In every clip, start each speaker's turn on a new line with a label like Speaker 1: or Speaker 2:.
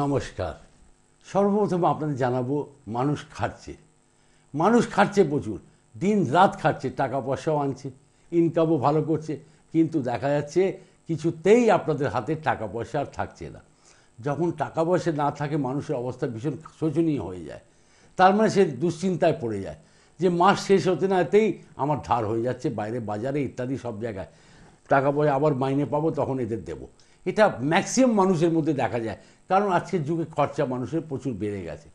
Speaker 1: নমস্কার সর্বপ্রথম আপনাদের জানাবো মানুষ খাটছে মানুষ খাটছে প্রচুর দিন রাত খাটছে টাকা পয়সাও আনছে ইনকামও ভালো করছে কিন্তু দেখা যাচ্ছে কিছুতেই আপনাদের হাতে টাকা পয়সা আর থাকছে না যখন টাকা পয়সা না থাকে মানুষের অবস্থা ভীষণ শোচনীয় হয়ে যায় তার মানে সে দুশ্চিন্তায় পড়ে যায় যে মাস শেষ হতে না এতেই আমার ধার হয়ে যাচ্ছে বাইরে বাজারে ইত্যাদি সব জায়গায় টাকা পয়সা আবার মাইনে পাবো তখন এদের দেবো এটা ম্যাক্সিমাম মানুষের মধ্যে দেখা যায় কারণ আজকের যুগে খরচা মানুষের প্রচুর বেড়ে গেছে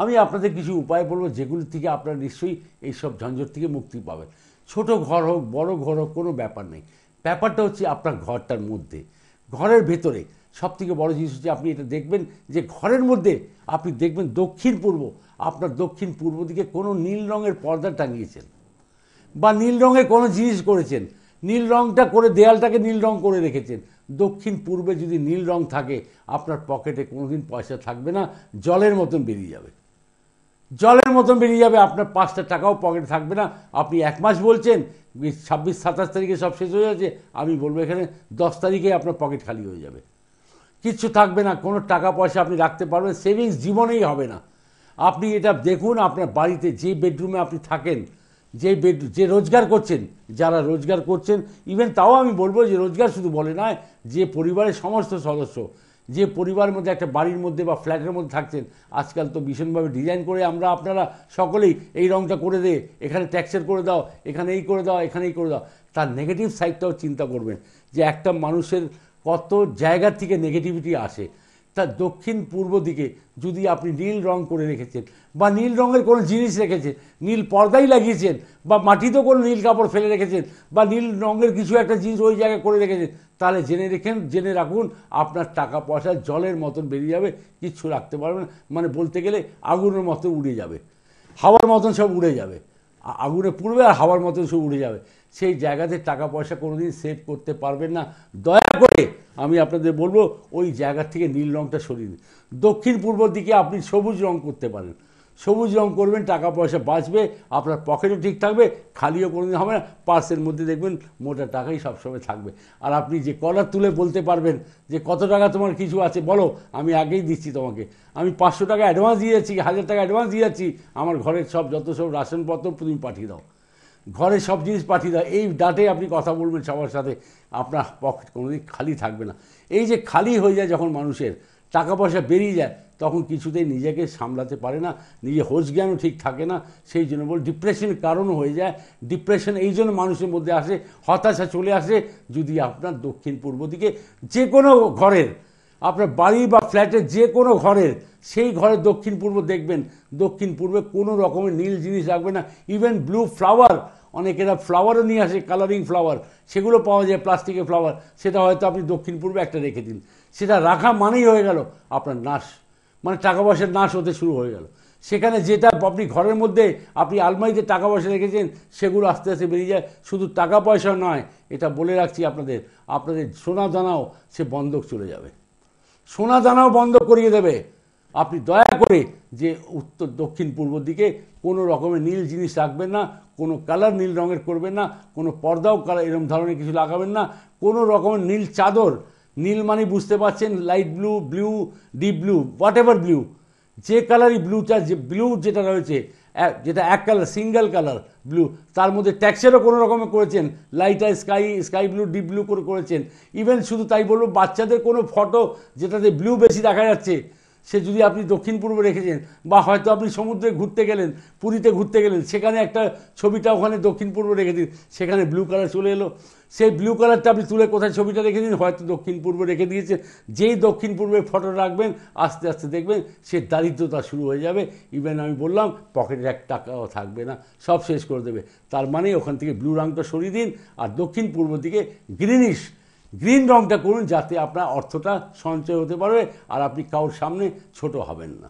Speaker 1: আমি আপনাদের কিছু উপায় বলবো যেগুলি থেকে আপনারা নিশ্চয়ই এইসব ঝঞ্ঝট থেকে মুক্তি পাবেন ছোট ঘর হোক বড় ঘর হোক কোনো ব্যাপার নেই ব্যাপারটা হচ্ছে আপনার ঘরটার মধ্যে ঘরের ভেতরে সবথেকে বড় জিনিস হচ্ছে আপনি এটা দেখবেন যে ঘরের মধ্যে আপনি দেখবেন দক্ষিণ পূর্ব আপনার দক্ষিণ পূর্ব দিকে কোনো নীল রঙের পর্দা টাঙিয়েছেন বা নীল রঙের কোনো জিনিস করেছেন নীল রঙটা করে দেয়ালটাকে নীল রঙ করে রেখেছেন দক্ষিণ পূর্বে যদি নীল রং থাকে আপনার পকেটে কোনোদিন পয়সা থাকবে না জলের মতন বেরিয়ে যাবে জলের মতন বেরিয়ে যাবে আপনার পাঁচটা টাকাও পকেটে থাকবে না আপনি এক মাস বলছেন ছাব্বিশ সাতাশ তারিখে সব শেষ হয়ে যাচ্ছে আমি বলবো এখানে দশ তারিখে আপনার পকেট খালি হয়ে যাবে কিচ্ছু থাকবে না কোনো টাকা পয়সা আপনি রাখতে পারবেন সেভিংস জীবনেই হবে না আপনি এটা দেখুন আপনার বাড়িতে যে বেডরুমে আপনি থাকেন যে যে রোজগার করছেন যারা রোজগার করছেন ইভেন তাও আমি বলবো যে রোজগার শুধু বলে নয় যে পরিবারের সমস্ত সদস্য যে পরিবারের মধ্যে একটা বাড়ির মধ্যে বা ফ্ল্যাটের মধ্যে থাকছেন আজকাল তো ভীষণভাবে ডিজাইন করে আমরা আপনারা সকলেই এই রঙটা করে দে এখানে ট্যাক্সের করে দাও এখানে এই করে দাও এখানে এই করে দাও তার নেগেটিভ সাইডটাও চিন্তা করবেন যে একটা মানুষের কত জায়গার থেকে নেগেটিভিটি আসে তার দক্ষিণ পূর্ব দিকে যদি আপনি নীল রং করে রেখেছেন বা নীল রঙের কোনো জিনিস রেখেছেন নীল পর্দাই লাগিয়েছেন বা মাটিতেও কোনো নীল কাপড় ফেলে রেখেছেন বা নীল রঙের কিছু একটা জিনিস ওই জায়গায় করে রেখেছেন তাহলে জেনে রেখেন জেনে রাখুন আপনার টাকা পয়সা জলের মতন বেরিয়ে যাবে কিচ্ছু রাখতে পারবেন মানে বলতে গেলে আগুনের মতো উড়ে যাবে হাওয়ার মতন সব উড়ে যাবে আগুনে পুড়বে আর হাওয়ার মতন সব উড়ে যাবে সেই জায়গাতে টাকা পয়সা কোনোদিন সেভ করতে পারবেন না দয়া করে আমি আপনাদের বলবো ওই জায়গা থেকে নীল রংটা সরিয়ে দিন দক্ষিণ পূর্ব দিকে আপনি সবুজ রং করতে পারেন সবুজ রং করবেন টাকা পয়সা বাঁচবে আপনার পকেটও ঠিক থাকবে খালিও কোনোদিন হবে না পার্সের মধ্যে দেখবেন মোটা টাকাই সবসময় থাকবে আর আপনি যে কলার তুলে বলতে পারবেন যে কত টাকা তোমার কিছু আছে বলো আমি আগেই দিচ্ছি তোমাকে আমি পাঁচশো টাকা অ্যাডভান্স দিয়ে যাচ্ছি হাজার টাকা অ্যাডভান্স দিয়ে যাচ্ছি আমার ঘরের সব যত সব রাশনপত্র তুমি পাঠিয়ে দাও ঘরে সব জিনিস পাঠিয়ে দাও এই ডাটে আপনি কথা বলবেন সবার সাথে আপনার পকেট কোনোদিন খালি থাকবে না এই যে খালি হয়ে যায় যখন মানুষের টাকা পয়সা বেরিয়ে যায় তখন কিছুতেই নিজেকে সামলাতে পারে না নিজে হোস জ্ঞানও ঠিক থাকে না সেই জন্য বল ডিপ্রেশনের কারণ হয়ে যায় ডিপ্রেশন এই জন্য মানুষের মধ্যে আসে হতাশা চলে আসে যদি আপনার দক্ষিণ পূর্ব দিকে যে কোনো ঘরের আপনার বাড়ি বা ফ্ল্যাটের যে কোনো ঘরের সেই ঘরে দক্ষিণ পূর্ব দেখবেন দক্ষিণ পূর্বে কোনো রকমের নীল জিনিস রাখবে না ইভেন ব্লু ফ্লাওয়ার অনেকেরা ফ্লাওয়ারও নিয়ে আসে কালারিং ফ্লাওয়ার সেগুলো পাওয়া যায় প্লাস্টিকের ফ্লাওয়ার সেটা হয়তো আপনি দক্ষিণ পূর্বে একটা রেখে দিন সেটা রাখা মানেই হয়ে গেল আপনার নাশ মানে টাকা পয়সার নাশ হতে শুরু হয়ে গেল সেখানে যেটা আপনি ঘরের মধ্যে আপনি আলমারিতে টাকা পয়সা রেখেছেন সেগুলো আস্তে আস্তে বেরিয়ে যায় শুধু টাকা পয়সা নয় এটা বলে রাখছি আপনাদের আপনাদের সোনা দানাও সে বন্ধক চলে যাবে সোনা দানাও বন্ধ করিয়ে দেবে আপনি দয়া করে যে উত্তর দক্ষিণ পূর্ব দিকে কোনো রকমের নীল জিনিস রাখবেন না কোনো কালার নীল রঙের করবেন না কোনো পর্দাও কালার এরম ধরনের কিছু লাগাবেন না কোনো রকমের নীল চাদর নীল বুঝতে পারছেন light blue blue deep blue what blue যে কালারই ব্লুটা যে ব্লু যেটা রয়েছে যেটা এক কালার সিঙ্গেল কালার ব্লু তার মধ্যে ট্যাক্সেরও কোনো রকমে করেছেন লাইট আর sky sky blue deep blue করে করেছেন ইভেন শুধু তাই বলবো বাচ্চাদের কোনো ফটো যেটাতে ব্লু বেশি দেখা যাচ্ছে সে যদি আপনি দক্ষিণ পূর্বে রেখেছেন বা হয়তো আপনি সমুদ্রে ঘুরতে গেলেন পুরীতে ঘুরতে গেলেন সেখানে একটা ছবিটা ওখানে দক্ষিণ পূর্বে রেখে দিন সেখানে ব্লু কালার চলে এলো সেই ব্লু কালারটা আপনি তুলে কোথায় ছবিটা রেখে দিন হয়তো দক্ষিণ পূর্বে রেখে দিয়েছেন যেই দক্ষিণ পূর্বে ফটো রাখবেন আস্তে আস্তে দেখবেন সে দারিদ্রতা শুরু হয়ে যাবে ইভেন আমি বললাম পকেটের এক টাকাও থাকবে না সব শেষ করে দেবে তার মানে ওখান থেকে ব্লু রঙটা সরিয়ে দিন আর দক্ষিণ পূর্ব দিকে গ্রিনিশ গ্রিন রংটা করুন যাতে আপনার অর্থটা সঞ্চয় হতে পারবে আর আপনি কারোর সামনে ছোট হবেন না